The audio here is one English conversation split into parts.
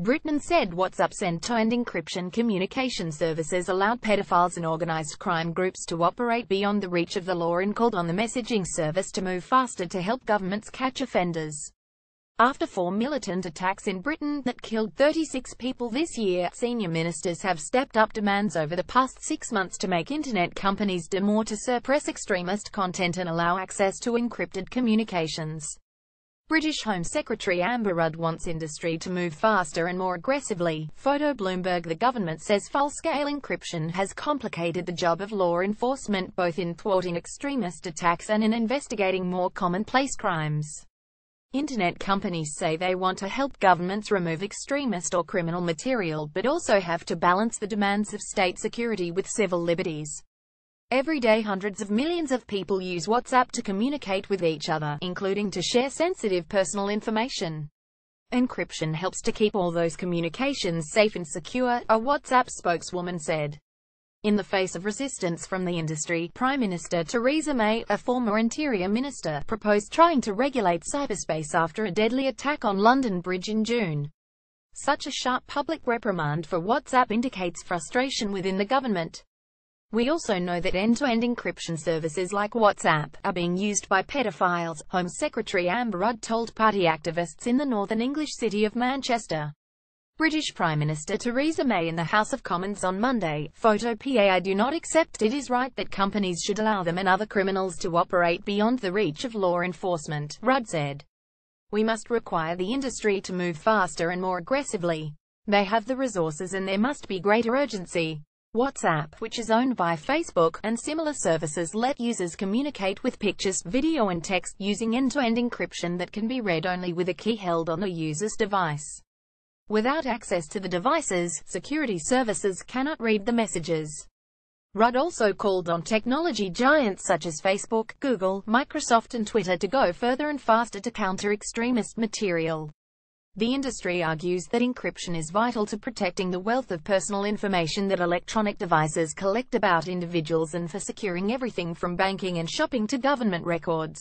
Britain said WhatsApp's end-to-end -end encryption communication services allowed pedophiles and organized crime groups to operate beyond the reach of the law and called on the messaging service to move faster to help governments catch offenders. After four militant attacks in Britain that killed 36 people this year, senior ministers have stepped up demands over the past six months to make internet companies do more to suppress extremist content and allow access to encrypted communications. British Home Secretary Amber Rudd wants industry to move faster and more aggressively. Photo Bloomberg The government says full-scale encryption has complicated the job of law enforcement both in thwarting extremist attacks and in investigating more commonplace crimes. Internet companies say they want to help governments remove extremist or criminal material but also have to balance the demands of state security with civil liberties. Every day hundreds of millions of people use WhatsApp to communicate with each other, including to share sensitive personal information. Encryption helps to keep all those communications safe and secure, a WhatsApp spokeswoman said. In the face of resistance from the industry, Prime Minister Theresa May, a former Interior Minister, proposed trying to regulate cyberspace after a deadly attack on London Bridge in June. Such a sharp public reprimand for WhatsApp indicates frustration within the government. We also know that end-to-end encryption services like WhatsApp are being used by pedophiles, Home Secretary Amber Rudd told party activists in the northern English city of Manchester. British Prime Minister Theresa May in the House of Commons on Monday, photo PA I do not accept it is right that companies should allow them and other criminals to operate beyond the reach of law enforcement, Rudd said. We must require the industry to move faster and more aggressively. They have the resources and there must be greater urgency. WhatsApp, which is owned by Facebook, and similar services let users communicate with pictures, video and text using end-to-end -end encryption that can be read only with a key held on the user's device. Without access to the devices, security services cannot read the messages. Rudd also called on technology giants such as Facebook, Google, Microsoft and Twitter to go further and faster to counter extremist material. The industry argues that encryption is vital to protecting the wealth of personal information that electronic devices collect about individuals and for securing everything from banking and shopping to government records.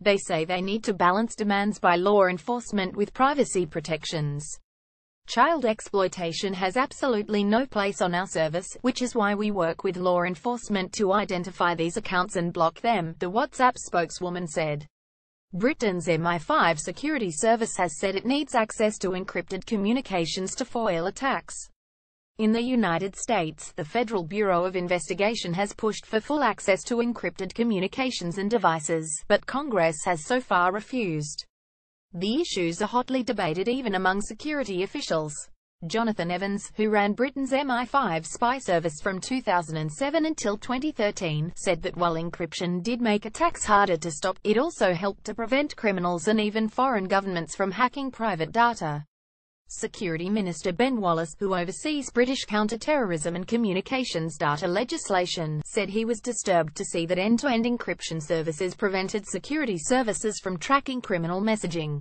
They say they need to balance demands by law enforcement with privacy protections. Child exploitation has absolutely no place on our service, which is why we work with law enforcement to identify these accounts and block them, the WhatsApp spokeswoman said. Britain's MI5 security service has said it needs access to encrypted communications to foil attacks. In the United States, the Federal Bureau of Investigation has pushed for full access to encrypted communications and devices, but Congress has so far refused. The issues are hotly debated even among security officials. Jonathan Evans, who ran Britain's MI5 spy service from 2007 until 2013, said that while encryption did make attacks harder to stop, it also helped to prevent criminals and even foreign governments from hacking private data. Security Minister Ben Wallace, who oversees British counter-terrorism and communications data legislation, said he was disturbed to see that end-to-end -end encryption services prevented security services from tracking criminal messaging.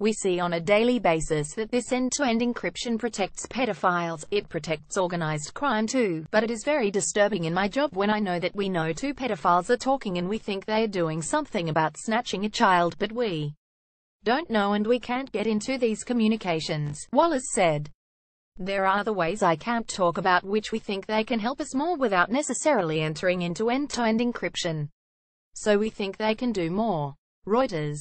We see on a daily basis that this end-to-end encryption protects pedophiles, it protects organized crime too, but it is very disturbing in my job when I know that we know two pedophiles are talking and we think they are doing something about snatching a child, but we don't know and we can't get into these communications, Wallace said. There are other ways I can't talk about which we think they can help us more without necessarily entering into end-to-end -end encryption. So we think they can do more. Reuters